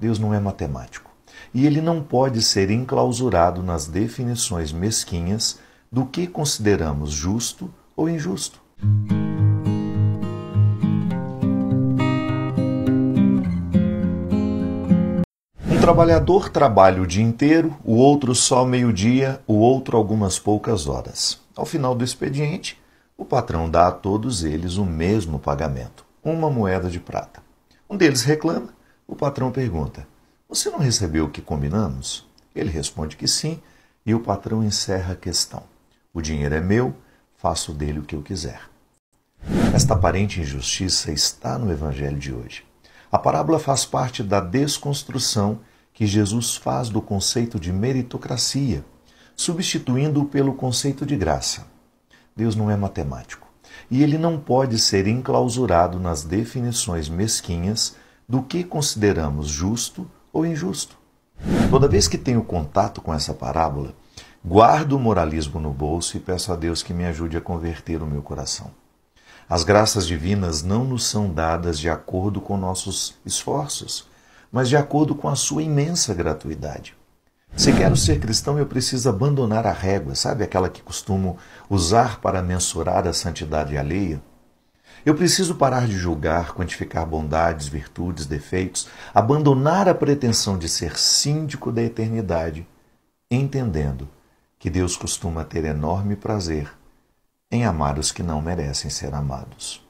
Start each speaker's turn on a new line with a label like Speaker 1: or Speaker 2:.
Speaker 1: Deus não é matemático. E ele não pode ser enclausurado nas definições mesquinhas do que consideramos justo ou injusto. Um trabalhador trabalha o dia inteiro, o outro só meio-dia, o outro algumas poucas horas. Ao final do expediente, o patrão dá a todos eles o mesmo pagamento, uma moeda de prata. Um deles reclama o patrão pergunta: Você não recebeu o que combinamos? Ele responde que sim e o patrão encerra a questão. O dinheiro é meu, faço dele o que eu quiser. Esta aparente injustiça está no evangelho de hoje. A parábola faz parte da desconstrução que Jesus faz do conceito de meritocracia, substituindo-o pelo conceito de graça. Deus não é matemático e ele não pode ser enclausurado nas definições mesquinhas do que consideramos justo ou injusto. Toda vez que tenho contato com essa parábola, guardo o moralismo no bolso e peço a Deus que me ajude a converter o meu coração. As graças divinas não nos são dadas de acordo com nossos esforços, mas de acordo com a sua imensa gratuidade. Se quero ser cristão, eu preciso abandonar a régua, sabe aquela que costumo usar para mensurar a santidade alheia? Eu preciso parar de julgar, quantificar bondades, virtudes, defeitos, abandonar a pretensão de ser síndico da eternidade, entendendo
Speaker 2: que Deus costuma ter enorme prazer em amar os que não merecem ser amados.